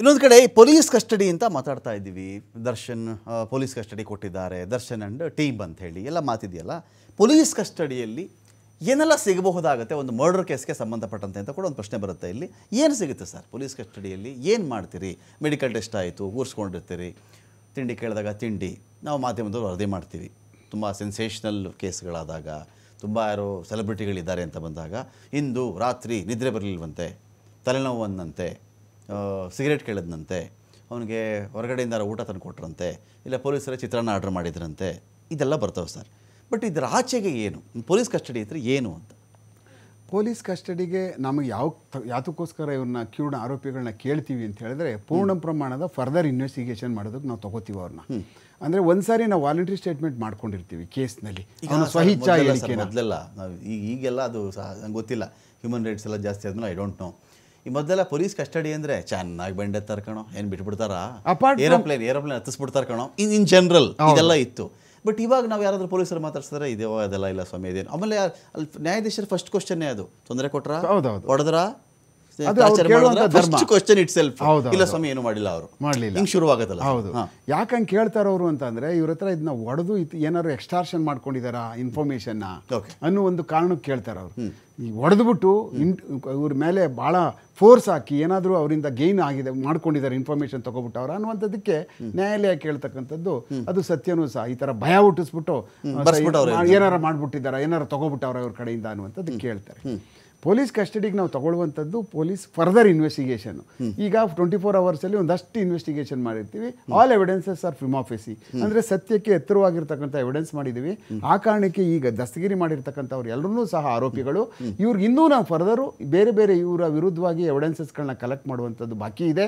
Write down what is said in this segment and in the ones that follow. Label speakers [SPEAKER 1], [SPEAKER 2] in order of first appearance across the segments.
[SPEAKER 1] ಇನ್ನೊಂದು ಕಡೆ police custody ಅಂತ ಮಾತಾಡ್ತಾ ಇದ್ದೀವಿ ದರ್ಶನ್ ಪೊಲೀಸ್ ಕಸ್ಟಡಿ ಕೊಟ್ಟಿದ್ದಾರೆ ದರ್ಶನ್ ಆ್ಯಂಡ್ ಟೀಮ್ ಅಂತ ಹೇಳಿ ಎಲ್ಲ ಮಾತಿದೆಯಲ್ಲ ಪೊಲೀಸ್ ಕಸ್ಟಡಿಯಲ್ಲಿ ಏನೆಲ್ಲ ಸಿಗಬಹುದಾಗುತ್ತೆ ಒಂದು ಮರ್ಡರ್ ಕೇಸ್ಗೆ ಸಂಬಂಧಪಟ್ಟಂತೆ ಅಂತ ಕೂಡ ಒಂದು ಪ್ರಶ್ನೆ ಬರುತ್ತೆ ಇಲ್ಲಿ ಏನು ಸಿಗುತ್ತೆ ಸರ್ ಪೊಲೀಸ್ ಕಸ್ಟಡಿಯಲ್ಲಿ ಏನು ಮಾಡ್ತೀರಿ ಮೆಡಿಕಲ್ ಟೆಸ್ಟ್ ಆಯಿತು ಊರಿಸ್ಕೊಂಡಿರ್ತೀರಿ ತಿಂಡಿ ಕೇಳಿದಾಗ ತಿಂಡಿ ನಾವು ಮಾಧ್ಯಮದವರು ವರದಿ ಮಾಡ್ತೀವಿ ತುಂಬ ಸೆನ್ಸೇಷನಲ್ ಕೇಸ್ಗಳಾದಾಗ ತುಂಬ ಯಾರೋ ಸೆಲೆಬ್ರಿಟಿಗಳಿದ್ದಾರೆ ಅಂತ ಬಂದಾಗ ಇಂದು ರಾತ್ರಿ ನಿದ್ರೆ ಬರಲಿಲ್ವಂತೆ ತಲೆನೋವು ಅಂದಂತೆ ಸಿಗರೇಟ್ ಕೇಳಿದ್ನಂತೆ ಅವನಿಗೆ ಹೊರಗಡೆಯಿಂದ ಊಟ ತಂದು ಕೊಟ್ರಂತೆ ಇಲ್ಲ ಪೊಲೀಸರ ಚಿತ್ರಾನ್ನ ಆರ್ಡರ್ ಮಾಡಿದ್ರಂತೆ ಇದೆಲ್ಲ ಬರ್ತವೆ ಸರ್ ಬಟ್ ಇದರ ಆಚೆಗೆ ಏನು ಪೊಲೀಸ್ ಕಸ್ಟಡಿ ಇದ್ರೆ ಏನು ಅಂತ ಪೊಲೀಸ್ ಕಸ್ಟಡಿಗೆ ನಮಗೆ ಯಾವ ಯಾತಕ್ಕೋಸ್ಕರ ಇವ್ರನ್ನ ಕಿರುಣ ಆರೋಪಿಗಳನ್ನ ಕೇಳ್ತೀವಿ ಅಂತ
[SPEAKER 2] ಹೇಳಿದ್ರೆ ಪೂರ್ಣ ಪ್ರಮಾಣದ ಫರ್ದರ್ ಇನ್ವೆಸ್ಟಿಗೇಷನ್ ಮಾಡೋದಕ್ಕೆ ನಾವು ತಗೋತೀವಿ ಅವ್ರನ್ನ ಅಂದರೆ ಒಂದ್ಸಾರಿ ನಾವು ವಾಲಂಟ್ರಿ
[SPEAKER 1] ಸ್ಟೇಟ್ಮೆಂಟ್ ಮಾಡ್ಕೊಂಡಿರ್ತೀವಿ ಕೇಸ್ನಲ್ಲಿ ಮೊದಲೆಲ್ಲ ನಾವು ಈಗ ಈಗೆಲ್ಲ ಅದು ಸಹ ಗೊತ್ತಿಲ್ಲ ಹ್ಯೂಮನ್ ರೈಟ್ಸ್ ಎಲ್ಲ ಜಾಸ್ತಿ ಆದ್ಮೇಲೆ ಐ ಡೋಂಟ್ ನೋ ಈ ಮೊದಲ ಪೊಲೀಸ್ ಕಸ್ಟಡಿ ಅಂದ್ರೆ ಚೆನ್ನಾಗಿ ಬೆಂಡೆ ತರ್ಕಣೋ ಏನ್ ಬಿಟ್ಬಿಡ್ತಾರಾ ಏರೋಪ್ಲೇನ್ ಏರೋಪ್ಲೇನ್ ಹತ್ತಿಸ್ಬಿಡ್ತಾರ ಕಣೋ ಇನ್ ಇನ್ ಜನರಲ್ ಇದೆಲ್ಲ ಇತ್ತು ಬಟ್ ಇವಾಗ ನಾವು ಯಾರಾದ್ರೂ ಪೊಲೀಸರು ಮಾತಾಡ್ಸಿದ್ರೆ ಇದೆಯೋ ಅದೆಲ್ಲ ಇಲ್ಲ ಸ್ವಾಮಿ ಇದೇನು ಆಮೇಲೆ ಅಲ್ಲಿ ನ್ಯಾಯಾಧೀಶರು ಫಸ್ಟ್ ಕ್ವಶನ್ ಅದು ತೊಂದರೆ ಕೊಟ್ರ ಹೊಡೆದ್ರಾ
[SPEAKER 2] ಯಾಕಂಗ್ ಕೇಳ್ತಾರ ಅವರು ಅಂತ ಅಂದ್ರೆ ಇವ್ರ ಹತ್ರ ಇದನ್ನ ಒಡೆದು ಏನಾದ್ರು ಎಕ್ಸ್ಟಾರ್ಷನ್ ಮಾಡ್ಕೊಂಡಿದಾರ ಇನ್ಫಾರ್ಮೇಷನ್ನ ಅನ್ನೋ ಒಂದು ಕಾರಣಕ್ಕೆ ಕೇಳ್ತಾರ ಅವ್ರು ಒಡೆದ್ಬಿಟ್ಟು ಇವ್ರ ಮೇಲೆ ಬಹಳ ಫೋರ್ಸ್ ಹಾಕಿ ಏನಾದ್ರೂ ಅವರಿಂದ ಗೈನ್ ಆಗಿದೆ ಮಾಡ್ಕೊಂಡಿದ್ದಾರೆ ಇನ್ಫಾರ್ಮೇಷನ್ ತಗೊಬಿಟ್ಟವ್ರ ಅನ್ನುವಂಥದ್ದಕ್ಕೆ ನ್ಯಾಯಾಲಯ ಕೇಳ್ತಕ್ಕಂಥದ್ದು ಅದು ಸತ್ಯನೂ ಸಹ ಈ ತರ ಭಯ ಹುಟ್ಟಿಸ್ಬಿಟ್ಟು ಏನಾರ ಮಾಡ್ಬಿಟ್ಟಿದಾರೆ ಏನಾರ ತಗೋಬಿಟ್ಟವ್ರ ಇವ್ರ ಕಡೆಯಿಂದ ಅನ್ನುವಂಥದ್ದು ಕೇಳ್ತಾರೆ ಪೊಲೀಸ್ ಕಸ್ಟಡಿಗೆ ನಾವು ತಗೊಳ್ಳುವಂಥದ್ದು ಪೊಲೀಸ್ ಫರ್ದರ್ ಇನ್ವೆಸ್ಟಿಗೇಷನ್ ಈಗ ಟ್ವೆಂಟಿ ಫೋರ್ ಅವರ್ಸಲ್ಲಿ ಒಂದಷ್ಟು ಇನ್ವೆಸ್ಟಿಗೇಷನ್ ಮಾಡಿರ್ತೀವಿ ಆಲ್ ಎವಿಡೆನ್ಸಸ್ ಆರ್ ಫಿಮಾಫೆಸಿ ಅಂದ್ರೆ ಸತ್ಯಕ್ಕೆ ಎತ್ತರವಾಗಿರ್ತಕ್ಕಂಥ ಎವಿಡೆನ್ಸ್ ಮಾಡಿದೀವಿ ಆ ಕಾರಣಕ್ಕೆ ಈಗ ದಸ್ತಗಿರಿ ಮಾಡಿರ್ತಕ್ಕಂಥವ್ರು ಎಲ್ಲರೂ ಸಹ ಆರೋಪಿಗಳು ಇವ್ರಿಗೆ ಇನ್ನೂ ನಾವು ಫರ್ದರ್ ಬೇರೆ ಬೇರೆ ಇವರ ವಿರುದ್ಧವಾಗಿ ಎವಿಡೆನ್ಸಸ್ಗಳನ್ನ ಕಲೆಕ್ಟ್ ಮಾಡುವಂಥದ್ದು ಬಾಕಿ ಇದೆ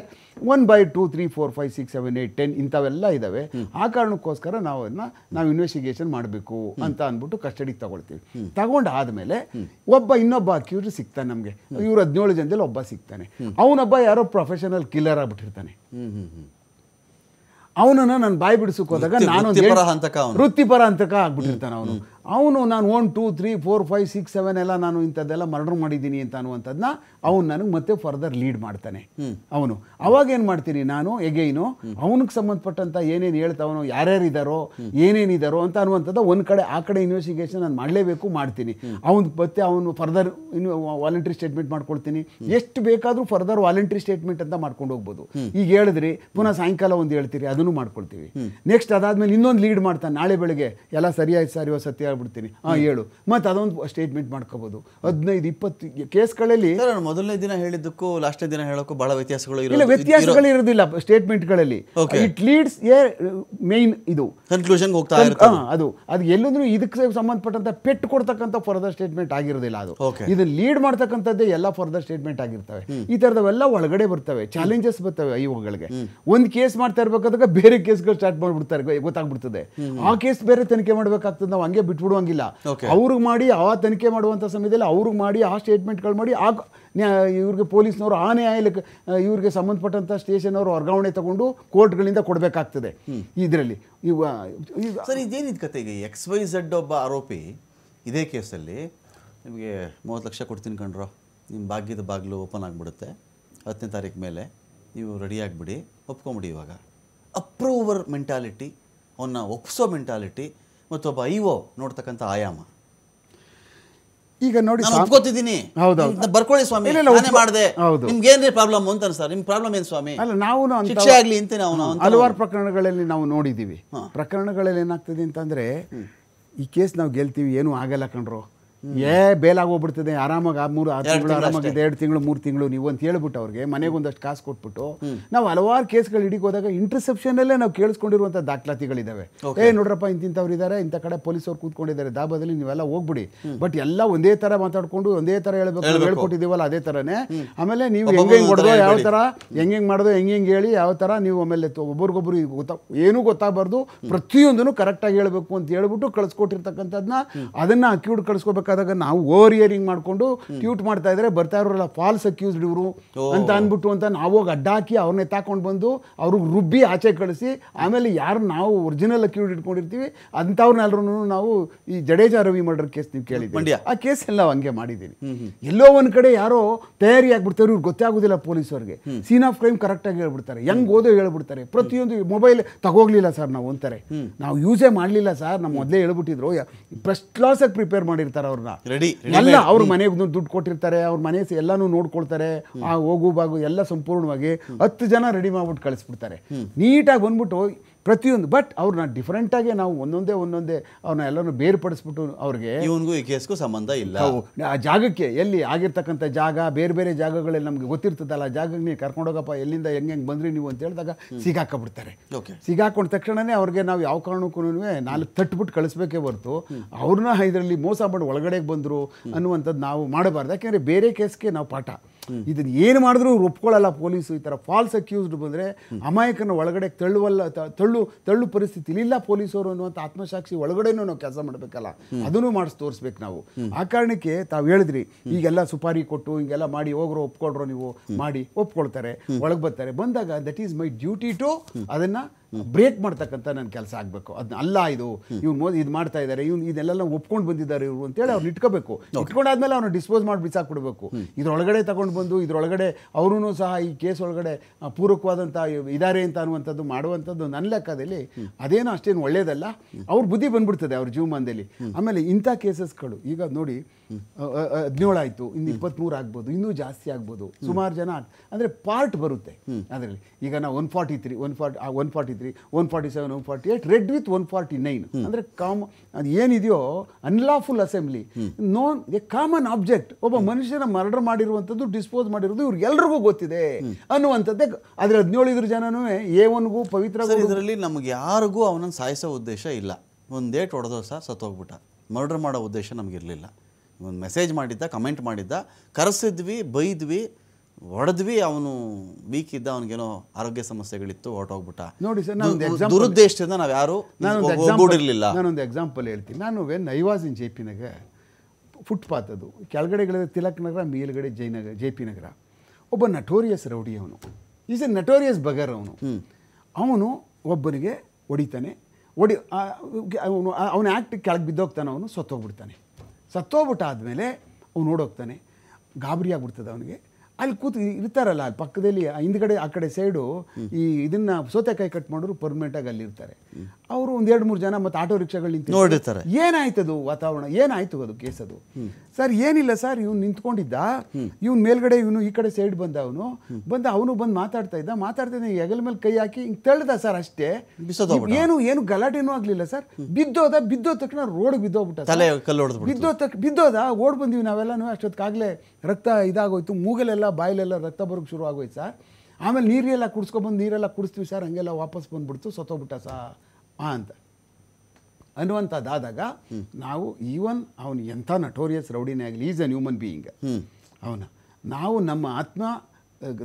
[SPEAKER 2] one by two three four five six seven eight ten ಇಂಥವೆಲ್ಲ ಇದಾವೆ ಆ ಕಾರಣಕ್ಕೋಸ್ಕರ ನಾವು ಅದನ್ನ ನಾವು ಇನ್ವೆಸ್ಟಿಗೇಷನ್ ಮಾಡಬೇಕು ಅಂತ ಅಂದ್ಬಿಟ್ಟು ಕಸ್ಟಡಿಗೆ ತಗೊಳ್ತೀವಿ ಮೇಲೆ ಒಬ್ಬ ಇನ್ನೊಬ್ಬ ಅಕ್ಯೂಸ್ ಆಪರೇಟರ್ ಸಿಗ್ತಾನೆ ನಮಗೆ ಇವ್ರು ಹದಿನೇಳು ಜನದಲ್ಲಿ ಒಬ್ಬ ಸಿಗ್ತಾನೆ ಅವನೊಬ್ಬ ಯಾರೋ ಪ್ರೊಫೆಷನಲ್ ಕಿಲ್ಲರ್ ಆಗ್ಬಿಟ್ಟಿರ್ತಾನೆ ಅವನನ್ನು ನಾನು ಬಾಯಿ ಬಿಡಿಸೋಕೆ ಹೋದಾಗ ನಾನು ವೃತ್ತಿಪರ ಹಂತಕ ಆಗ್ಬಿಟ್ಟಿರ್ತಾನೆ ಅವನು ಅವನು ನಾನು one two three four five six seven ಎಲ್ಲ ನಾನು ಇಂಥದ್ದೆಲ್ಲ ಮರ್ಡರ್ ಮಾಡಿದ್ದೀನಿ ಅಂತ ಅನ್ನುವಂಥದ್ದನ್ನ ಅವನು ನನಗೆ ಮತ್ತೆ ಫರ್ದರ್ ಲೀಡ್ ಮಾಡ್ತಾನೆ ಅವನು ಅವಾಗ ಏನು ಮಾಡ್ತೀನಿ ನಾನು ಎಗೈನು ಅವನಿಗೆ ಸಂಬಂಧಪಟ್ಟಂಥ ಏನೇನು ಹೇಳ್ತಾವನು ಯಾರ್ಯಾರಿದ್ದಾರೋ ಏನೇನಿದ್ದಾರೋ ಅಂತ ಅನ್ನುವಂಥದ್ದು ಒಂದು ಕಡೆ ಆ ಕಡೆ ಇನ್ವೆಸ್ಟಿಗೇಷನ್ ನಾನು ಮಾಡಲೇಬೇಕು ಮಾಡ್ತೀನಿ ಅವನು ಮತ್ತೆ ಅವನು ಫರ್ದರ್ ಇನ್ನು ವಾಲಂಟ್ರಿ ಸ್ಟೇಟ್ಮೆಂಟ್ ಮಾಡ್ಕೊಳ್ತೀನಿ ಎಷ್ಟು ಬೇಕಾದರೂ ಫರ್ದರ್ ವಾಲಂಟ್ರಿ ಸ್ಟೇಟ್ಮೆಂಟ್ ಅಂತ ಮಾಡ್ಕೊಂಡು ಹೋಗ್ಬೋದು ಈಗ ಹೇಳಿದ್ರಿ ಪುನಃ ಸಾಯಂಕಾಲ ಒಂದು ಹೇಳ್ತೀರಿ ಅದನ್ನು ಮಾಡ್ಕೊಳ್ತೀವಿ ನೆಕ್ಸ್ಟ್ ಅದಾದ್ಮೇಲೆ ಇನ್ನೊಂದು ಲೀಡ್ ಮಾಡ್ತಾನೆ ನಾಳೆ ಬೆಳಗ್ಗೆ ಎಲ್ಲ ಸರಿಯಾಯ್ತು ಸರಿಯೋ ಸತ್ಯ ಬಿಡ್ತೀನಿ ಹಾಂ ಹೇಳು ಮತ್ತು ಅದೊಂದು ಸ್ಟೇಟ್ಮೆಂಟ್ ಮಾಡ್ಕೋಬೋದು ಹದಿನೈದು
[SPEAKER 1] ಇಪ್ಪತ್ತು ಕೇಸ್ಗಳಲ್ಲಿ ಮೊದಲನೇ ದಿನ ಹೇಳಿದ್ದಕ್ಕೂ ಲಾಸ್ಟ್ನೇ ದಿನ ಹೇಳೋಕ್ಕೂ ಭಾಳ ವ್ಯತ್ಯಾಸಗಳು ಇಲ್ಲ ವ್ಯತ್ಯಾಸಗಳು
[SPEAKER 2] ಇರೋದಿಲ್ಲ ಸ್ಟೇಟ್ಮೆಂಟ್ಗಳಲ್ಲಿ ಇಟ್ ಲೀಡ್ಸ್ ಎ ಮೇನ್ ಇದು ಕನ್ಕ್ಲೂಷನ್ ಹೋಗ್ತಾ ಹಾಂ ಅದು ಅದು ಎಲ್ಲಂದ್ರೂ ಇದಕ್ಕೆ ಸಂಬಂಧಪಟ್ಟಂತ ಪೆಟ್ಟು ಕೊಡ್ತಕ್ಕಂಥ ಫರ್ದರ್ ಸ್ಟೇಟ್ಮೆಂಟ್ ಆಗಿರೋದಿಲ್ಲ ಅದು ಇದನ್ನ ಲೀಡ್ ಮಾಡ್ತಕ್ಕಂಥದ್ದೇ ಎಲ್ಲ ಫರ್ದರ್ ಸ್ಟೇಟ್ಮೆಂಟ್ ಆಗಿರ್ತವೆ ಈ ಥರದವೆಲ್ಲ ಒಳಗಡೆ ಬರ್ತವೆ ಚಾಲೆಂಜಸ್ ಬರ್ತವೆ ಇವುಗಳಿಗೆ ಒಂದು ಕೇಸ್ ಮಾಡ್ತಾ ಇರ್ಬೇಕಾದಾಗ ಬೇರೆ ಕೇಸ್ಗಳು ಸ್ಟಾರ್ಟ್ ಮಾಡಿಬಿಡ್ತಾರೆ ಗೊತ್ತಾಗ್ಬಿಡ್ತದೆ ಆ ಕೇಸ್ ಬೇರೆ ತನಿಖೆ ಮಾಡಬೇಕಾಗ್ತದೆ ನಾವು ಹಂಗೆ ಬಿಟ್ಬಿಡ್ತೀವಿ ಬಿಡುವಂಗಿಲ್ಲ ಅವ್ರಿಗೆ ಮಾಡಿ ಆ ತನಿಖೆ ಮಾಡುವಂಥ ಸಮಯದಲ್ಲಿ ಅವ್ರಿಗೆ ಮಾಡಿ ಆ ಸ್ಟೇಟ್ಮೆಂಟ್ಗಳು ಮಾಡಿ ಆ ಇವ್ರಿಗೆ ಪೊಲೀಸ್ನವರು ಆ ನ್ಯಾಯಾಲಯಕ್ಕೆ ಇವ್ರಿಗೆ ಸಂಬಂಧಪಟ್ಟಂಥ ಸ್ಟೇಷನ್ ಅವರು ವರ್ಗಾವಣೆ ತಗೊಂಡು ಕೋರ್ಟ್ಗಳಿಂದ ಕೊಡಬೇಕಾಗ್ತದೆ ಇದರಲ್ಲಿ ಸರ್
[SPEAKER 1] ಇದೇನಿದ್ ಕತೆ ಈಗ ಎಕ್ಸ್ ವೈ ಝಡ್ ಒಬ್ಬ ಆರೋಪಿ ಇದೇ ಕೇಸಲ್ಲಿ ನಿಮಗೆ ಮೂವತ್ತು ಲಕ್ಷ ಕೊಡ್ತೀನಿ ಕಣ್ರೋ ನಿಮ್ಮ ಭಾಗ್ಯದ ಬಾಗಿಲು ಓಪನ್ ಆಗಿಬಿಡುತ್ತೆ ಹತ್ತನೇ ತಾರೀಕು ಮೇಲೆ ನೀವು ರೆಡಿ ಆಗಿಬಿಡಿ ಒಪ್ಕೊಂಬಿಡಿ ಇವಾಗ ಅಪ್ರೂವರ್ ಮೆಂಟಾಲಿಟಿ ಅವನ್ನ ಒಪ್ಸೋ ಮೆಂಟಾಲಿಟಿ ಮತ್ತು ಒಬ್ಬ ಐ ಒ ಆಯಾಮ ಈಗ ನೋಡಿ ಒಪ್ಕೋತಿದ್ದೀನಿ ಬರ್ಕೊಳ್ಳಿ ಸ್ವಾಮಿ ಮಾಡಿದೆ ನಿಮ್ಗೆ ಏನ್ರಿ ಪ್ರಾಬ್ಲಮ್ ಅಂತ ಸರ್ ನಿಮ್ ಪ್ರಾಬ್ಲಮ್ ಏನ್ ಸ್ವಾಮಿ ಅಲ್ಲ ನಾವು ಶಿಕ್ಷೆ ಆಗ್ಲಿ ಅಂತ ನಾವು ಹಲವಾರು
[SPEAKER 2] ಪ್ರಕರಣಗಳಲ್ಲಿ ನಾವು ನೋಡಿದ್ದೀವಿ ಪ್ರಕರಣಗಳಲ್ಲಿ ಏನಾಗ್ತದೆ ಅಂತಂದ್ರೆ ಈ ಕೇಸ್ ನಾವು ಗೆಲ್ತೀವಿ ಏನು ಆಗಲ್ಲ ಕಣ್ರು ಏ ಹೋಗ್ಬಿಡ್ತದೆ ಆರಾಮಾಗಿ ಆ ಮೂರು ಆರು ತಿಂಗಳು ಆರಾಮಾಗಿದೆ ಎರಡು ತಿಂಗಳು ಮೂರು ತಿಂಗಳು ನೀವು ಅಂತ ಹೇಳ್ಬಿಟ್ಟು ಅವ್ರಿಗೆ ಮನೆಗೆ ಒಂದಷ್ಟು ಕಾಸು ಕೊಟ್ಬಿಟ್ಟು ನಾವು ಹಲವಾರು ಕೇಸ್ಗಳು ಇಂಟರ್ಸೆಪ್ಷನ್ ಅಲ್ಲೇ ನಾವು ಕೇಳಿಸ್ಕೊಂಡಿರುವಂಥ ದಾಖಲಾತಿಗಳಿದ್ದಾವೆ ಏ ನೋಡ್ರಪ್ಪ ಇಂತಿಂಥವ್ರು ಇದ್ದಾರೆ ಇಂತ ಕಡೆ ಪೊಲೀಸ್ ಪೊಲೀಸವ್ರು ಕೂತ್ಕೊಂಡಿದ್ದಾರೆ ದಾಬಾದಲ್ಲಿ ನೀವೆಲ್ಲ ಹೋಗ್ಬಿಡಿ ಬಟ್ ಎಲ್ಲ ಒಂದೇ ತರ ಮಾತಾಡ್ಕೊಂಡು ಒಂದೇ ತರ ಹೇಳ್ಬೇಕು ಹೇಳ್ಕೊಟ್ಟಿದ್ದೀವಲ್ಲ ಅದೇ ತರನೇ ಆಮೇಲೆ ನೀವು ಹೆಂಗ್ ಯಾವ ತರ ಹೆಂಗ್ ಹೆಂಗ್ ಮಾಡೋದು ಹೆಂಗ್ ಹೆಂಗ್ ಹೇಳಿ ಯಾವ ತರ ನೀವು ಆಮೇಲೆ ಒಬ್ಬರಿಗೊಬ್ರು ಗೊತ್ತಾ ಏನೂ ಗೊತ್ತಾಗಬಾರ್ದು ಪ್ರತಿಯೊಂದನ್ನು ಕರೆಕ್ಟಾಗಿ ಹೇಳಬೇಕು ಅಂತ ಹೇಳ್ಬಿಟ್ಟು ಕಳಿಸ್ಕೊಟ್ಟಿರ್ತಕ್ಕಂಥದ್ದನ್ನ ಅದನ್ನ ಅಕ್ಯೂಡ್ ಕಳಿಸ್ಕೋಬೇಕು ಓದ್ಬೇಕಾದಾಗ ನಾವು ಓವರ್ ಇಯರಿಂಗ್ ಮಾಡಿಕೊಂಡು ಟ್ಯೂಟ್ ಮಾಡ್ತಾ ಇದ್ರೆ ಬರ್ತಾ ಇರೋಲ್ಲ ಫಾಲ್ಸ್ ಅಕ್ಯೂಸ್ಡ್ ಇವರು ಅಂತ ಅಂದ್ಬಿಟ್ಟು ಅಂತ ನಾವು ಹೋಗಿ ಅಡ್ಡ ಹಾಕಿ ಅವ್ರನ್ನೇ ಬಂದು ಅವ್ರಿಗೆ ರುಬ್ಬಿ ಆಚೆ ಕಳಿಸಿ ಆಮೇಲೆ ಯಾರು ನಾವು ಒರಿಜಿನಲ್ ಅಕ್ಯೂಡ್ ಇಟ್ಕೊಂಡಿರ್ತೀವಿ ಅಂಥವ್ರನ್ನೆಲ್ಲರೂ ನಾವು ಈ ಜಡೇಜಾ ರವಿ ಮರ್ಡರ್ ಕೇಸ್ ನೀವು ಕೇಳಿದ್ದೀವಿ ಆ ಕೇಸ್ ಎಲ್ಲ ಹಂಗೆ ಮಾಡಿದ್ದೀನಿ ಎಲ್ಲೋ ಒಂದು ಕಡೆ ಯಾರೋ ತಯಾರಿ ಆಗ್ಬಿಡ್ತಾರೆ ಇವ್ರಿಗೆ ಗೊತ್ತಾಗೋದಿಲ್ಲ ಪೊಲೀಸ್ ಪೊಲೀಸವ್ರಿಗೆ ಸೀನ್ ಆಫ್ ಕ್ರೈಮ್ ಕರೆಕ್ಟಾಗಿ ಹೇಳ್ಬಿಡ್ತಾರೆ ಹೆಂಗ್ ಓದೋ ಹೇಳ್ಬಿಡ್ತಾರೆ ಪ್ರತಿಯೊಂದು ಮೊಬೈಲ್ ತಗೋಗ್ಲಿಲ್ಲ ಸರ್ ನಾವು ಅಂತಾರೆ ನಾವು ಯೂಸೇ ಮಾಡಲಿಲ್ಲ ಸರ್ ನಮ್ಮ ಮೊದಲೇ ಹೇಳ್ಬಿಟ್ಟಿದ್ರು ಫಸ್ಟ್ ಕ್ಲಾಸಾಗಿ ಪ್ರಿಪೇರ್ ಮಾಡಿರ್ತಾರೆ ಅವ್ರನ್ನ
[SPEAKER 1] ರೆಡಿ ಎಲ್ಲ ಅವ್ರ
[SPEAKER 2] ಮನೆಗೆ ದುಡ್ಡು ಕೊಟ್ಟಿರ್ತಾರೆ ಅವ್ರ ಮನೆ ಎಲ್ಲಾನು ನೋಡ್ಕೊಳ್ತಾರೆ ಆ ಹೋಗು ಬಾಗು ಎಲ್ಲ ಸಂಪೂರ್ಣವಾಗಿ ಹತ್ತು ಜನ ರೆಡಿ ಮಾಡ್ಬಿಟ್ಟು ಕಳಿಸ್ಬಿಡ್ತಾರೆ ನೀಟಾಗಿ ಬಂದ್ಬಿಟ್ಟು ಪ್ರತಿಯೊಂದು ಬಟ್ ಅವ್ರನ್ನ ಡಿಫ್ರೆಂಟಾಗಿ ನಾವು ಒಂದೊಂದೇ ಒಂದೊಂದೇ ಅವ್ರನ್ನ ಎಲ್ಲರೂ ಬೇರ್ಪಡಿಸ್ಬಿಟ್ಟು ಅವ್ರಿಗೆ
[SPEAKER 1] ಈ ಕೇಸ್ಗೂ ಸಂಬಂಧ ಇಲ್ಲ
[SPEAKER 2] ಆ ಜಾಗಕ್ಕೆ ಎಲ್ಲಿ ಆಗಿರ್ತಕ್ಕಂಥ ಜಾಗ ಬೇರೆ ಬೇರೆ ಜಾಗಗಳಲ್ಲಿ ನಮಗೆ ಗೊತ್ತಿರ್ತದಲ್ಲ ಜಾಗಕ್ಕೆ ನೀವು ಕರ್ಕೊಂಡೋಗಪ್ಪ ಎಲ್ಲಿಂದ ಹೆಂಗೆ ಹೆಂಗೆ ಬಂದ್ರಿ ನೀವು ಅಂತ ಹೇಳಿದಾಗ ಓಕೆ ಸಿಗಾಕೊಂಡ ತಕ್ಷಣವೇ ಅವ್ರಿಗೆ ನಾವು ಯಾವ ಕಾರಣಕ್ಕೂ ನಾಲ್ಕು ತಟ್ಬಿಟ್ಟು ಕಳಿಸ್ಬೇಕೇ ಹೊರತು ಅವ್ರನ್ನ ಇದರಲ್ಲಿ ಮೋಸ ಮಾಡಿ ಒಳಗಡೆಗೆ ಬಂದರು ಅನ್ನುವಂಥದ್ದು ನಾವು ಮಾಡಬಾರ್ದು ಯಾಕೆಂದರೆ ಬೇರೆ ಕೇಸ್ಗೆ ನಾವು ಪಾಠ ಇದನ್ನ ಏನು ಮಾಡಿದ್ರು ಒಪ್ಕೊಳ್ಳಲ್ಲ ಪೊಲೀಸು ಈ ಥರ ಫಾಲ್ಸ್ ಅಕ್ಯೂಸ್ಡ್ ಬಂದರೆ ಅಮಾಯಕನ ಒಳಗಡೆ ತಳ್ಳುವಲ್ಲ ತಳ್ಳು ತಳ್ಳು ಪರಿಸ್ಥಿತಿ ಇಲ್ಲ ಪೊಲೀಸರು ಅನ್ನುವಂಥ ಆತ್ಮಸಾಕ್ಷಿ ಒಳಗಡೆನೂ ನಾವು ಕೆಲಸ ಮಾಡಬೇಕಲ್ಲ ಅದನ್ನು ಮಾಡಿಸಿ ತೋರಿಸ್ಬೇಕು ನಾವು ಆ ಕಾರಣಕ್ಕೆ ತಾವು ಹೇಳಿದ್ರಿ ಈಗೆಲ್ಲ ಸುಪಾರಿ ಕೊಟ್ಟು ಹಿಂಗೆಲ್ಲ ಮಾಡಿ ಹೋಗ್ರು ಒಪ್ಕೊಳ್ರು ನೀವು ಮಾಡಿ ಒಪ್ಕೊಳ್ತಾರೆ ಒಳಗೆ ಬರ್ತಾರೆ ಬಂದಾಗ that is my duty to ಅದನ್ನು ಬ್ರೇಕ್ ಮಾಡ್ತಕ್ಕಂಥ ನನ್ನ ಕೆಲಸ ಆಗಬೇಕು ಅದನ್ನ ಅಲ್ಲ ಇದು ಇವ್ನು ಮೋದಿ ಇದು ಮಾಡ್ತಾ ಇದ್ದಾರೆ ಇವ್ನು ಇದೆಲ್ಲ ಒಪ್ಕೊಂಡು ಬಂದಿದ್ದಾರೆ ಇವರು ಅಂತೇಳಿ ಅವ್ರು ಇಟ್ಕೋಬೇಕು ಇಟ್ಕೊಂಡಾದ್ಮೇಲೆ ಅವ್ರನ್ನ ಡಿಸ್ಪೋಸ್ ಮಾಡಿ ಬಿಸಾಕ್ಬಿಡ್ಬೇಕು ಇದರೊಳಗಡೆ ತಗೊಂಡು ಬಂದು ಇದರೊಳಗಡೆ ಅವರೂ ಸಹ ಈ ಕೇಸ್ ಒಳಗಡೆ ಪೂರಕವಾದಂಥ ಇದಾರೆ ಅಂತ ಅನ್ನುವಂಥದ್ದು ಮಾಡುವಂಥದ್ದು ನನ್ನ ಲೆಕ್ಕದಲ್ಲಿ ಅದೇನೋ ಅಷ್ಟೇನು ಒಳ್ಳೇದಲ್ಲ ಅವ್ರ ಬುದ್ಧಿ ಬಂದ್ಬಿಡ್ತದೆ ಅವ್ರ ಜೀವಮಾನದಲ್ಲಿ ಆಮೇಲೆ ಇಂಥ ಕೇಸಸ್ಗಳು ಈಗ ನೋಡಿ ಆಯ್ತು ಇನ್ನು ಇಪ್ಪತ್ತ್ಮೂರು ಆಗ್ಬೋದು ಇನ್ನೂ ಜಾಸ್ತಿ ಆಗ್ಬೋದು ಸುಮಾರು ಜನ ಅಂದರೆ ಪಾರ್ಟ್ ಬರುತ್ತೆ ಅದರಲ್ಲಿ ಈಗ ನಾವು one forty three one forty one forty ಮಾಡಿದ್ರಿ one forty seven one forty eight read with one forty nine ಅಂದರೆ ಕಾಮ್ ಅದು ಏನಿದೆಯೋ unlawful assembly known a common object ಒಬ್ಬ ಮನುಷ್ಯನ ಮರ್ಡರ್ ಮಾಡಿರುವಂಥದ್ದು ಡಿಸ್ಪೋಸ್ ಮಾಡಿರೋದು ಎಲ್ರಿಗೂ ಗೊತ್ತಿದೆ ಅನ್ನುವಂಥದ್ದೇ ಆದರೆ ಹದಿನೇಳು ಇದ್ರ ಜನನೂ ಎ ಒನ್ಗೂ ಪವಿತ್ರ ಇದರಲ್ಲಿ
[SPEAKER 1] ನಮ್ಗೆ ಯಾರಿಗೂ ಅವನನ್ನು ಸಾಯಿಸೋ ಉದ್ದೇಶ ಇಲ್ಲ ಒಂದು ಡೇಟ್ ಹೊಡೆದೋ ಸಹ ಸತ್ತೋಗ್ಬಿಟ್ಟ ಮರ್ಡರ್ ಮಾಡೋ ಉದ್ದೇಶ ನಮಗಿರಲಿಲ್ಲ ಒಂದು ಮೆಸೇಜ್ ಮಾಡಿದ್ದ ಕಮೆಂಟ್ ಮಾಡಿದ್ದ ಕರೆಸಿದ್ವಿ ಬೈದ್ವಿ ಹೊಡೆದ್ವಿ ಅವನು ವೀಕ್ ಇದ್ದ ಅವನಿಗೇನೋ ಆರೋಗ್ಯ ಸಮಸ್ಯೆಗಳಿತ್ತು ಹೊರಟೋಗ್ಬಿಟ್ಟ
[SPEAKER 2] ನೋಡಿ ಸರ್ ನಾನು ದುರುದ್ದೇಶದಿಂದ
[SPEAKER 1] ನಾವು ಯಾರು ಹೋಗ್ಬಿಡಿರಲಿಲ್ಲ
[SPEAKER 2] ನಾನೊಂದು ಎಕ್ಸಾಂಪಲ್ ಹೇಳ್ತೀನಿ ನಾನು when I in J P Nagar footpath ಅದು ಕೆಳಗಡೆಗಳಿದೆ ತಿಲಕ್ ನಗರ ಮೇಲ್ಗಡೆ ಜೈನಗರ ಜೆ ಪಿ ನಗರ ಒಬ್ಬ ನಟೋರಿಯಸ್ ರೌಡಿ ಅವನು ಈಸ್ ಎ ನಟೋರಿಯಸ್ ಬಗರ್ ಅವನು ಅವನು ಒಬ್ಬನಿಗೆ ಹೊಡಿತಾನೆ ಹೊಡಿ ಅವನು ಅವನ ಆ್ಯಕ್ಟ್ ಕೆಳಗೆ ಬಿದ್ದೋಗ್ತಾನೆ ಅವನು ಸತ್ತೋಗ್ಬಿಡ್ತಾನೆ ಸತ್ತೋಗ್ಬಿಟ್ಟಾದಮೇಲೆ ಅವ್ನು ಓಡೋಗ್ತಾನೆ ಗಾಬರಿ ಆಗ್ಬಿಡ್ತದೆ ಅವನಿಗೆ ಅಲ್ಲಿ ಕೂತು ಇರ್ತಾರಲ್ಲ ಅಲ್ಲಿ ಪಕ್ಕದಲ್ಲಿ ಹಿಂದ್ಗಡೆ ಆ ಕಡೆ ಸೈಡು ಈ ಇದನ್ನ ಸೋತೆಕಾಯಿ ಕಟ್ ಮಾಡೋರು ಪರ್ಮನೆಂಟಾಗಿ ಅಲ್ಲಿರ್ತಾರೆ ಅವರು ಒಂದೆರಡು ಮೂರು ಜನ ಮತ್ತೆ ಆಟೋ ರಿಕ್ಷಾಗಳು ನಿಂತು ನೋಡಿರ್ತಾರೆ ಅದು ವಾತಾವರಣ ಏನಾಯ್ತು ಅದು ಕೇಸ್ ಅದು ಸರ್ ಏನಿಲ್ಲ ಸರ್ ಇವ್ನು ನಿಂತ್ಕೊಂಡಿದ್ದ ಇವ್ನ ಮೇಲ್ಗಡೆ ಇವನು ಈ ಕಡೆ ಸೈಡ್ ಬಂದ ಅವನು ಬಂದ ಅವನು ಬಂದು ಮಾತಾಡ್ತಾ ಇದ್ದ ಮಾತಾಡ್ತಾ ಇದ್ದ ಹೆಗಲ ಮೇಲೆ ಕೈ ಹಾಕಿ ಹಿಂಗೆ ತಳ್ಳದ ಸರ್ ಅಷ್ಟೇ ಏನು ಏನು ಗಲಾಟೆನೂ ಆಗ್ಲಿಲ್ಲ ಸರ್ ಬಿದ್ದೋದ ಬಿದ್ದೋ ತಕ್ಷಣ ರೋಡ್ ಬಿದ್ದೋಗ್ಬಿಟ್ಟ ಬಿದ್ದೋ ತಕ್ ಬಿದ್ದೋದ ಓಡ್ ಬಂದಿವಿ ನಾವೆಲ್ಲ ಅಷ್ಟೊತ್ತಾಗಲೇ ರಕ್ತ ಇದಾಗೋಯ್ತು ಮೂಗಲೆಲ್ಲ ಬಾಯಲೆಲ್ಲ ರಕ್ತ ಬರೋಕ್ಕೆ ಶುರು ಆಗೋಯ್ತು ಸರ್ ಆಮೇಲೆ ನೀರೆಲ್ಲ ಕುಡಿಸ್ಕೊಬಂದು ನೀರೆಲ್ಲ ಕುಡಿಸ್ತೀವಿ ಸರ್ ಹಂಗೆಲ್ಲ ವಾಪಸ್ ಬಂದ್ಬಿಡ್ತು ಸತ್ತೋಗ್ಬಿಟ್ಟ ಸರ್ ಅಂತ ಅನ್ನುವಂಥದ್ದಾದಾಗ ನಾವು ಈವನ್ ಅವನು ಎಂಥ ನಟೋರಿಯಸ್ ರೌಡಿನೇ ಆಗಲಿ ಈಸ್ ಅನ್ ಹ್ಯೂಮನ್ ಬೀಯಿಂಗ್ ಅವನ ನಾವು ನಮ್ಮ ಆತ್ಮ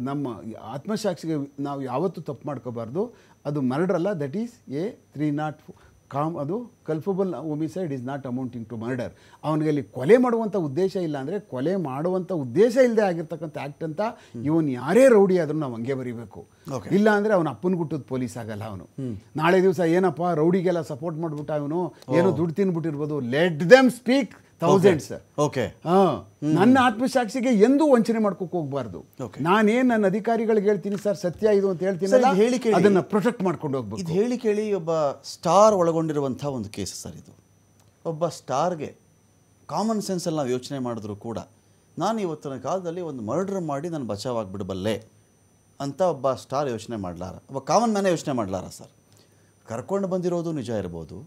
[SPEAKER 2] ನಮ್ಮ ಆತ್ಮಸಾಕ್ಷಿಗೆ ನಾವು ಯಾವತ್ತೂ ತಪ್ಪು ಮಾಡ್ಕೋಬಾರ್ದು ಅದು ಮರ್ಡ್ರಲ್ಲ that is a three not ಕಾಮ್ ಅದು culpable homicide is not amounting to murder ಅವನಿಗೆ ಅಲ್ಲಿ ಕೊಲೆ ಮಾಡುವಂಥ ಉದ್ದೇಶ ಇಲ್ಲ ಅಂದರೆ ಕೊಲೆ ಮಾಡುವಂಥ ಉದ್ದೇಶ ಇಲ್ಲದೆ ಆಗಿರ್ತಕ್ಕಂಥ ಆ್ಯಕ್ಟ್ ಅಂತ ಇವನು ಯಾರೇ ರೌಡಿ ಆದರೂ ನಾವು ಹಂಗೆ ಬರೀಬೇಕು ಇಲ್ಲ ಅಂದರೆ ಅವನ ಅಪ್ಪನ ಗುಟ್ಟದ ಪೊಲೀಸ್ ಆಗಲ್ಲ ಅವನು ನಾಳೆ ದಿವಸ ಏನಪ್ಪ ರೌಡಿಗೆಲ್ಲ ಸಪೋರ್ಟ್ ಮಾಡಿಬಿಟ್ಟ ಅವನು ಏನೋ ದುಡ್ಡು ತಿನ್ಬಿಟ್ಟಿರ್ಬೋದು let them speak thousands okay ನನ್ನ ಆತ್ಮಸಾಕ್ಷಿಗೆ ಎಂದೂ ವಂಚನೆ ಮಾಡ್ಕೋಕೆ ಹೋಗ್ಬಾರ್ದು ನಾನೇನು ನನ್ನ ಅಧಿಕಾರಿಗಳಿಗೆ ಹೇಳ್ತೀನಿ ಸರ್ ಸತ್ಯ ಇದು ಅಂತ ಹೇಳ್ತೀನಿ ಹೇಳಿ ಅದನ್ನು
[SPEAKER 1] ಪ್ರೊಟೆಕ್ಟ್ ಮಾಡ್ಕೊಂಡು ಹೋಗ್ಬೇಕು ಇದು ಹೇಳಿ ಕೇಳಿ ಒಬ್ಬ ಸ್ಟಾರ್ ಒಳಗೊಂಡಿರುವಂಥ ಒಂದು ಕೇಸ್ ಸರ್ ಇದು ಒಬ್ಬ ಸ್ಟಾರ್ಗೆ ಕಾಮನ್ ಸೆನ್ಸಲ್ಲಿ ನಾವು ಯೋಚನೆ ಮಾಡಿದ್ರು ಕೂಡ ನಾನು ಇವತ್ತಿನ ಕಾಲದಲ್ಲಿ ಒಂದು ಮರ್ಡರ್ ಮಾಡಿ ನಾನು ಬಚಾವಾಗ್ಬಿಡಬಲ್ಲೆ ಅಂತ ಒಬ್ಬ ಸ್ಟಾರ್ ಯೋಚನೆ ಮಾಡಲಾರ ಒಬ್ಬ ಕಾಮನ್ ಮ್ಯಾನೇ ಯೋಚನೆ ಮಾಡಲಾರ ಸರ್ ಕರ್ಕೊಂಡು ಬಂದಿರೋದು ನಿಜ ಇರ್ಬೋದು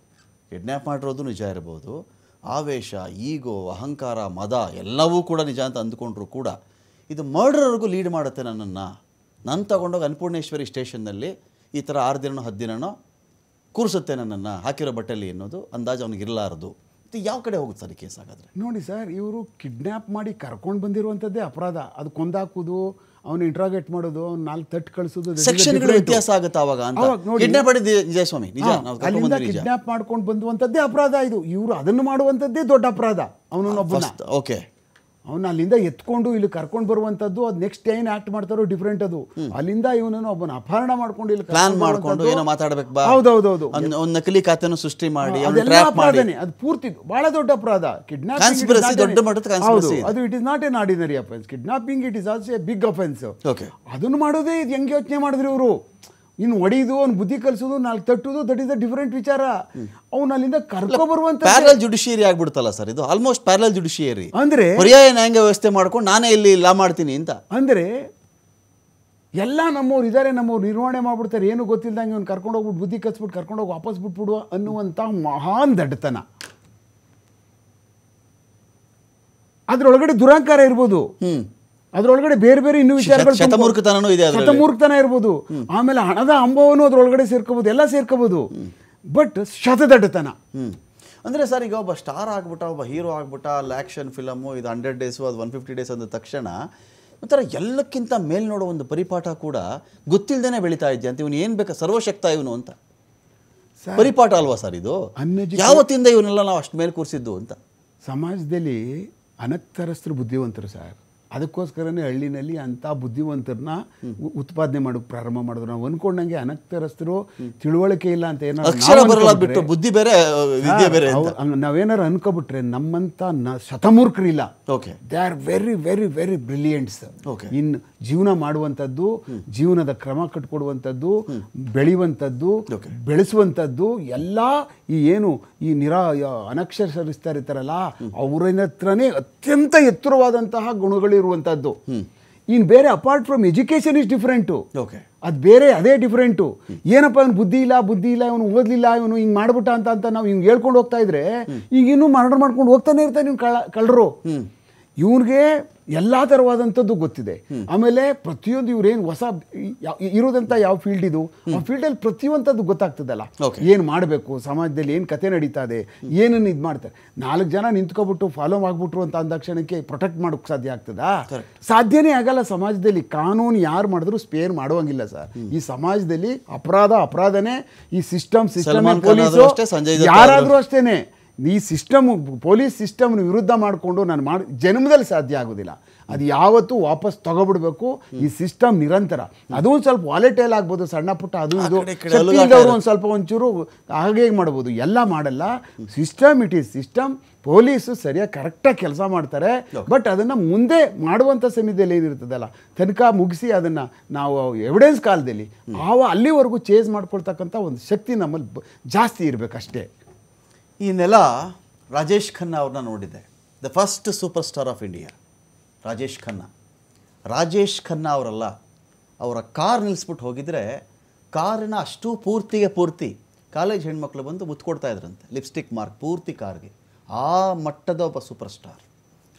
[SPEAKER 1] ಕಿಡ್ನ್ಯಾಪ್ ಮಾಡಿರೋದು ನಿಜ ಇರ್ಬೋದು ಆವೇಶ ಈಗೋ ಅಹಂಕಾರ ಮದ ಎಲ್ಲವೂ ಕೂಡ ನಿಜ ಅಂತ ಅಂದುಕೊಂಡ್ರು ಕೂಡ ಇದು ಮರ್ಡ್ರವರೆಗೂ ಲೀಡ್ ಮಾಡುತ್ತೆ ನನ್ನನ್ನು ನಾನು ತಗೊಂಡೋಗಿ ಅನ್ನಪೂರ್ಣೇಶ್ವರಿ ಸ್ಟೇಷನ್ನಲ್ಲಿ ಈ ಥರ ಆರು ದಿನನೋ ಹತ್ತು ದಿನನೋ ಕೂರಿಸುತ್ತೆ ನನ್ನನ್ನು ಹಾಕಿರೋ ಬಟ್ಟೆಯಲ್ಲಿ ಅನ್ನೋದು ಅಂದಾಜು ಅವ್ನಿಗೆ ಇರಲಾರದು ಮತ್ತು ಯಾವ ಕಡೆ ಹೋಗುತ್ತೆ ಸರ್ ಈ ಕೇಸ್ ಆಗಾದರೆ
[SPEAKER 2] ನೋಡಿ ಸರ್ ಇವರು ಕಿಡ್ನ್ಯಾಪ್ ಮಾಡಿ ಕರ್ಕೊಂಡು ಬಂದಿರುವಂಥದ್ದೇ ಅಪರಾಧ ಅದು ಕೊಂದಾಕೋದು ಅವನ ಇಂಟ್ರಾಗೇಟ್ ಮಾಡೋದು ಅವ್ನ ನಾಲ್ಕು ತಟ್ಟು ಕಳಿಸೋದು ವ್ಯತ್ಯಾಸ
[SPEAKER 1] ಆಗುತ್ತೆ ಅವಾಗ ವಿಜಯಸ್ವಾಮಿ ಅಲ್ಲಿಂದ ಕಿಡ್ನಾಪ್
[SPEAKER 2] ಮಾಡ್ಕೊಂಡು ಬಂದುವಂಥದ್ದೇ ಅಪರಾಧ ಇದು ಇವರು ಅದನ್ನು ಮಾಡುವಂಥದ್ದೇ ದೊಡ್ಡ ಅಪರಾಧ ಅವನೊಬ್ಬ ಓಕೆ ಅವನು ಅಲ್ಲಿಂದ ಎತ್ಕೊಂಡು ಇಲ್ಲಿ ಕರ್ಕೊಂಡು ಬರುವಂತದ್ದು ಅದು ನೆಕ್ಸ್ಟ್ ಏನ್ ಆಕ್ಟ್ ಮಾಡ್ತಾರೋ ಡಿಫ್ರೆಂಟ್ ಅದು ಅಲ್ಲಿಂದ ಇವನನ್ನು ಒಬ್ಬನ ಅಪಹರಣ ಮಾಡ್ಕೊಂಡು ಇಲ್ಲಿ
[SPEAKER 1] ಪ್ಲಾನ್ ಮಾಡ್ಕೊಂಡು ಏನೋ ಮಾತಾಡಬೇಕು ಬಾ ಹೌದೌದೌದು ಒಂದು ನಕಲಿ ಖಾತೆನ ಸೃಷ್ಟಿ ಮಾಡಿ
[SPEAKER 2] ಅದು ಪೂರ್ತಿ ಬಹಳ ದೊಡ್ಡ ಅಪರಾಧ ಕಿಡ್ನಾಪಿಂಗ್ ದೊಡ್ಡ ಮಟ್ಟದ ಅದು it is not an ordinary offence kidnapping it is also a big offence ಅದನ್ನು ಮಾಡೋದೇ ಇದು ಹೆಂಗೆ ಯೋಚನೆ ಮಾಡಿದ್ರು ಇವರು ಇನ್ನು ಒಡಿದು ಅವ್ನು ಬುದ್ಧಿ ಕಲಿಸೋದು ನಾಲ್ಕು ತಟ್ಟುದು ದಟ್ ಇಸ್ ಅ ಡಿಫರೆಂಟ್ ವಿಚಾರ ಅವ್ನು ಅಲ್ಲಿಂದ ಕರ್ಕೊ ಬರುವಂತ ಪ್ಯಾರಲ್
[SPEAKER 1] ಜುಡಿಷಿಯರಿ ಆಗ್ಬಿಡ್ತಲ್ಲ ಸರ್ ಇದು ಆಲ್ಮೋಸ್ಟ್ ಪ್ಯಾರಲ್ ಜುಡಿಷಿಯರಿ ಅಂದ್ರೆ ಪರ್ಯಾಯ ನ್ಯಾಯಾಂಗ ವ್ಯವಸ್ಥೆ ಮಾಡ್ಕೊಂಡು ನಾನೇ ಇಲ್ಲಿ ಲಾ ಮಾಡ್ತೀನಿ ಅಂತ ಅಂದ್ರೆ ಎಲ್ಲ ನಮ್ಮವ್ರು ಇದಾರೆ ನಮ್ಮವ್ರು
[SPEAKER 2] ನಿರ್ವಹಣೆ ಮಾಡ್ಬಿಡ್ತಾರೆ ಏನು ಗೊತ್ತಿಲ್ಲದಂಗೆ ಅವ್ನು ಕರ್ಕೊಂಡು ಹೋಗ್ಬಿಟ್ಟು ಬುದ್ಧಿ ಕಲ್ಸ್ಬಿಟ್ಟು ಕರ್ಕೊಂಡು ಹೋಗಿ ವಾಪಸ್ ಬಿಟ್ಬಿಡುವ ಅನ್ನುವಂಥ ಮಹಾನ್ ದಡ್ಡತನ ಅದ್ರೊಳಗಡೆ ದುರಾಂಕಾರ ಇರ್ಬೋದು ಅದರೊಳಗಡೆ ಬೇರೆ ಬೇರೆ ಇನ್ನೂ ವಿಚಾರಗಳು ಶತಮೂರ್ಖತನೂ ಇದೆ ಶತಮೂರ್ಖತನ ಇರ್ಬೋದು ಆಮೇಲೆ ಹಣದ ಅಂಬವನ್ನು ಅದ್ರೊಳಗಡೆ ಸೇರ್ಕೋಬಹುದು ಎಲ್ಲ ಸೇರ್ಕೋಬಹುದು ಬಟ್ ಶತದಡ್ಡತನ
[SPEAKER 1] ಅಂದರೆ ಸರ್ ಈಗ ಒಬ್ಬ ಸ್ಟಾರ್ ಆಗ್ಬಿಟ್ಟ ಒಬ್ಬ ಹೀರೋ ಆಗ್ಬಿಟ್ಟ ಅಲ್ಲಿ ಆ್ಯಕ್ಷನ್ ಫಿಲಮು ಇದು ಹಂಡ್ರೆಡ್ ಡೇಸ್ ಅದು ಒನ್ ಫಿಫ್ಟಿ ಡೇಸ್ ಅಂದ ತಕ್ಷಣ ಒಂಥರ ಎಲ್ಲಕ್ಕಿಂತ ಮೇಲ್ ನೋಡೋ ಒಂದು ಪರಿಪಾಠ ಕೂಡ ಗೊತ್ತಿಲ್ಲದೇ ಬೆಳೀತಾ ಇದೆಯಾ ಅಂತ ಇವನು ಏನು ಬೇಕಾ ಸರ್ವಶಕ್ತ ಇವನು ಅಂತ ಪರಿಪಾಠ ಅಲ್ವಾ ಸರ್ ಇದು ಯಾವತ್ತಿಂದ ಇವನ್ನೆಲ್ಲ ನಾವು ಅಷ್ಟು ಮೇಲೆ ಕೂರಿಸಿದ್ದು ಅಂತ ಸಮಾಜದಲ್ಲಿ ಅನಕ್ಷರಸ್ಥರು ಬುದ್ಧಿವಂತರು
[SPEAKER 2] ಸರ್ ಅದಕ್ಕೋಸ್ಕರನೇ ಹಳ್ಳಿನಲ್ಲಿ ಅಂಥ ಬುದ್ಧಿವಂತರನ್ನ ಉತ್ಪಾದನೆ ಮಾಡೋಕೆ ಪ್ರಾರಂಭ ಮಾಡಿದ್ರು ನಾವು ಅನ್ಕೊಂಡಂಗೆ ಅನಕ್ಷರಸ್ಥರು ತಿಳುವಳಿಕೆ ಇಲ್ಲ ಅಂತ ಏನಾದ್ರು ಬುದ್ಧಿ ಬೇರೆ ಬೇರೆ ನಾವೇನಾರು ಅನ್ಕೊಬಿಟ್ರೆ ನಮ್ಮಂಥ ನ ಶತಮೂರ್ಖರು ಇಲ್ಲ okay they are very very very brilliants okay ಇನ್ನು ಜೀವನ ಮಾಡುವಂಥದ್ದು ಜೀವನದ ಕ್ರಮ ಕಟ್ಕೊಡುವಂಥದ್ದು ಬೆಳೆಯುವಂಥದ್ದು ಬೆಳೆಸುವಂಥದ್ದು ಎಲ್ಲ ಈ ಏನು ಈ ನಿರಾ ಇರ್ತಾರಲ್ಲ ಅವರ ಹತ್ರನೇ ಅತ್ಯಂತ ಎತ್ತರವಾದಂತಹ ಗುಣಗಳು ಇರುವಂಥದ್ದು ಇನ್ನು ಬೇರೆ apart from education is different okay ಅದು ಬೇರೆ ಅದೇ ಡಿಫ್ರೆಂಟು ಏನಪ್ಪ ಅವ್ನು ಬುದ್ಧಿ ಇಲ್ಲ ಬುದ್ಧಿ ಇಲ್ಲ ಇವನು ಓದಲಿಲ್ಲ ಇವನು ಹಿಂಗೆ ಮಾಡ್ಬಿಟ್ಟ ಅಂತ ಅಂತ ನಾವು ಹಿಂಗೆ ಹೇಳ್ಕೊಂಡು ಹೋಗ್ತಾ ಇದ್ರೆ ಈಗ ಇನ್ನೂ ಮರ್ಡರ್ ಮಾಡ್ಕೊಂಡು ಹೋಗ್ತಾನೆ ಇರ್ತಾನೆ ನೀವು ಕಳ್ಳ ಕಳ್ಳರು ಇವನಿಗೆ ಎಲ್ಲಾ ಥರವಾದಂಥದ್ದು ಗೊತ್ತಿದೆ ಆಮೇಲೆ ಪ್ರತಿಯೊಂದು ಇವ್ರೇನು ಹೊಸ ಇರೋದಂತ ಯಾವ ಫೀಲ್ಡ್ ಇದು ಆ ಫೀಲ್ಡಲ್ಲಿ ಪ್ರತಿಯೊಂಥದ್ದು ಗೊತ್ತಾಗ್ತದಲ್ಲ ಏನು ಮಾಡಬೇಕು ಸಮಾಜದಲ್ಲಿ ಏನು ಕತೆ ನಡೀತಾ ಇದೆ ಏನನ್ನು ಇದು ಮಾಡ್ತಾರೆ ನಾಲ್ಕು ಜನ ನಿಂತ್ಕೊಬಿಟ್ಟು ಫಾಲೋ ಆಗ್ಬಿಟ್ರು ಅಂತ ಕ್ಷಣಕ್ಕೆ ಪ್ರೊಟೆಕ್ಟ್ ಮಾಡೋಕ್ಕೆ ಸಾಧ್ಯ ಆಗ್ತದಾ ಸಾಧ್ಯನೇ ಆಗಲ್ಲ ಸಮಾಜದಲ್ಲಿ ಕಾನೂನು ಯಾರು ಮಾಡಿದ್ರು ಸ್ಪೇರ್ ಮಾಡುವಂಗಿಲ್ಲ ಸರ್ ಈ ಸಮಾಜದಲ್ಲಿ ಅಪರಾಧ ಅಪರಾಧನೇ ಈ ಸಿಸ್ಟಮ್ ಸಿಸ್ಟಮ್ ಯಾರಾದರೂ ಅಷ್ಟೇನೆ ಈ ಸಿಸ್ಟಮ್ ಪೊಲೀಸ್ ಸಿಸ್ಟಮ್ನ ವಿರುದ್ಧ ಮಾಡಿಕೊಂಡು ನಾನು ಮಾಡಿ ಜನ್ಮದಲ್ಲಿ ಸಾಧ್ಯ ಆಗೋದಿಲ್ಲ ಅದು ಯಾವತ್ತೂ ವಾಪಸ್ ತಗೊಬಿಡ್ಬೇಕು ಈ ಸಿಸ್ಟಮ್ ನಿರಂತರ ಅದು ಒಂದು ಸ್ವಲ್ಪ ವಾಲೆಟೈಲ್ ಆಗ್ಬೋದು ಸಣ್ಣ ಪುಟ್ಟ ಅದು ಇದು ಒಂದು ಸ್ವಲ್ಪ ಒಂಚೂರು ಹಾಗೆ ಮಾಡ್ಬೋದು ಎಲ್ಲ ಮಾಡಲ್ಲ system it is system police ಸರಿಯಾಗಿ ಕರೆಕ್ಟಾಗಿ ಕೆಲಸ ಮಾಡ್ತಾರೆ ಬಟ್ ಅದನ್ನು ಮುಂದೆ ಮಾಡುವಂಥ ಸಮಯದಲ್ಲಿ ಏನಿರ್ತದಲ್ಲ ತನಕ ಮುಗಿಸಿ ಅದನ್ನು ನಾವು ಎವಿಡೆನ್ಸ್ ಕಾಲದಲ್ಲಿ
[SPEAKER 1] ಆವ ಅಲ್ಲಿವರೆಗೂ ಚೇಂಜ್ ಮಾಡ್ಕೊಳ್ತಕ್ಕಂಥ ಒಂದು ಶಕ್ತಿ ನಮ್ಮಲ್ಲಿ ಜಾಸ್ತಿ ಇರಬೇಕಷ್ಟೇ ಈ ನೆಲ ರಾಜೇಶ್ ಖನ್ನಾ ಅವ್ರನ್ನ ನೋಡಿದೆ the first super star of India Rajesh Khanna Rajesh Khanna ಅವರಲ್ಲ ಅವರ ಕಾರ್ ನಿಲ್ಲಿಸ್ಬಿಟ್ಟು ಹೋಗಿದ್ರೆ ಕಾರಿನ ಅಷ್ಟು ಪೂರ್ತಿಗೆ ಪೂರ್ತಿ ಕಾಲೇಜ್ ಹೆಣ್ಮಕ್ಳು ಬಂದು ಮುತ್ಕೊಡ್ತಾ ಇದ್ರಂತೆ ಲಿಪ್ಸ್ಟಿಕ್ ಮಾರ್ಕ್ ಪೂರ್ತಿ ಕಾರ್ಗೆ ಆ ಮಟ್ಟದ ಒಬ್ಬ super star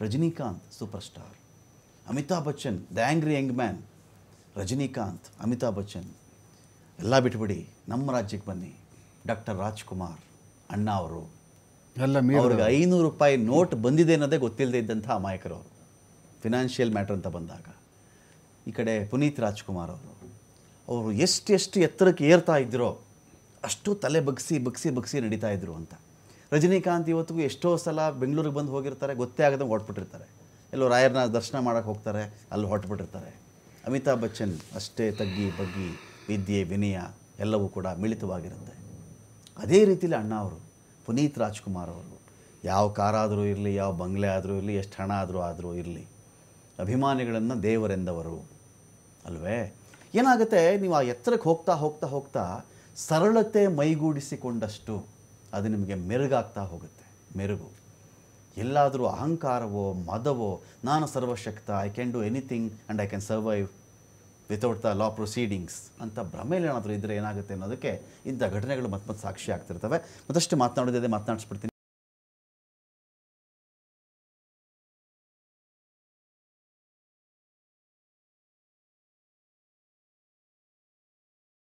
[SPEAKER 1] Rajinikanth super star Amitabh Bachchan the angry young man Rajinikanth Amitabh Bachchan ಎಲ್ಲ ಬಿಟ್ಬಿಡಿ ನಮ್ಮ ರಾಜ್ಯಕ್ಕೆ ಬನ್ನಿ ಡಾಕ್ಟರ್ ರಾಜ್ಕುಮಾರ್ ಅಣ್ಣ ಅವರು ಅವ್ರಿಗೆ ಐನೂರು ರೂಪಾಯಿ ನೋಟ್ ಬಂದಿದೆ ಅನ್ನೋದೇ ಗೊತ್ತಿಲ್ಲದೆ ಇದ್ದಂಥ ಅಮಾಯಕರು ಅವರು ಫಿನಾನ್ಷಿಯಲ್ ಮ್ಯಾಟ್ರ್ ಅಂತ ಬಂದಾಗ ಈ ಕಡೆ ಪುನೀತ್ ರಾಜ್ಕುಮಾರ್ ಅವರು ಅವರು ಎಷ್ಟು ಎಷ್ಟು ಎತ್ತರಕ್ಕೆ ಏರ್ತಾ ಇದ್ದರೋ ಅಷ್ಟು ತಲೆ ಬಗ್ಸಿ ಬಗ್ಸಿ ಬಗ್ಸಿ ನಡೀತಾ ಇದ್ರು ಅಂತ ರಜನಿಕಾಂತ್ ಇವತ್ತಿಗೂ ಎಷ್ಟೋ ಸಲ ಬೆಂಗಳೂರಿಗೆ ಬಂದು ಹೋಗಿರ್ತಾರೆ ಗೊತ್ತೇ ಆಗದಂಗೆ ಹೊಟ್ಬಿಟ್ಟಿರ್ತಾರೆ ಎಲ್ಲೋ ರಾಯರ್ನ ದರ್ಶನ ಮಾಡೋಕೆ ಹೋಗ್ತಾರೆ ಅಲ್ಲಿ ಹೊರಟ್ಬಿಟ್ಟಿರ್ತಾರೆ ಅಮಿತಾಬ್ ಬಚ್ಚನ್ ಅಷ್ಟೇ ತಗ್ಗಿ ಬಗ್ಗಿ ವಿದ್ಯೆ ವಿನಯ ಎಲ್ಲವೂ ಕೂಡ ಮಿಳಿತವಾಗಿರುತ್ತೆ ಅದೇ ರೀತಿಯಲ್ಲಿ ಅಣ್ಣ ಅವರು ಪುನೀತ್ ರಾಜ್ಕುಮಾರ್ ಅವರು ಯಾವ ಕಾರಾದರೂ ಇರಲಿ ಯಾವ ಬಂಗ್ಲೆ ಆದರೂ ಇರಲಿ ಎಷ್ಟು ಹಣ ಆದರೂ ಆದರೂ ಇರಲಿ ಅಭಿಮಾನಿಗಳನ್ನು ದೇವರೆಂದವರು ಅಲ್ವೇ ಏನಾಗುತ್ತೆ ನೀವು ಆ ಎತ್ತರಕ್ಕೆ ಹೋಗ್ತಾ ಹೋಗ್ತಾ ಹೋಗ್ತಾ ಸರಳತೆ ಮೈಗೂಡಿಸಿಕೊಂಡಷ್ಟು ಅದು ನಿಮಗೆ ಮೆರುಗಾಗ್ತಾ ಹೋಗುತ್ತೆ ಮೆರುಗು ಎಲ್ಲಾದರೂ ಅಹಂಕಾರವೋ ಮದವೋ ನಾನು ಸರ್ವಶಕ್ತ I can do anything and I can survive without the law proceedings ಅಂತ ಭ್ರಮೇಲೆ ಏನಾದರೂ ಇದ್ದರೆ ಏನಾಗುತ್ತೆ ಅನ್ನೋದಕ್ಕೆ ಇಂಥ ಘಟನೆಗಳು ಮತ್ತೆ ಮತ್ತೆ ಸಾಕ್ಷಿ ಆಗ್ತಿರ್ತವೆ ಮತ್ತಷ್ಟು ಮಾತನಾಡೋದಿದೆ ಮಾತನಾಡಿಸ್ಬಿಡ್ತೀನಿ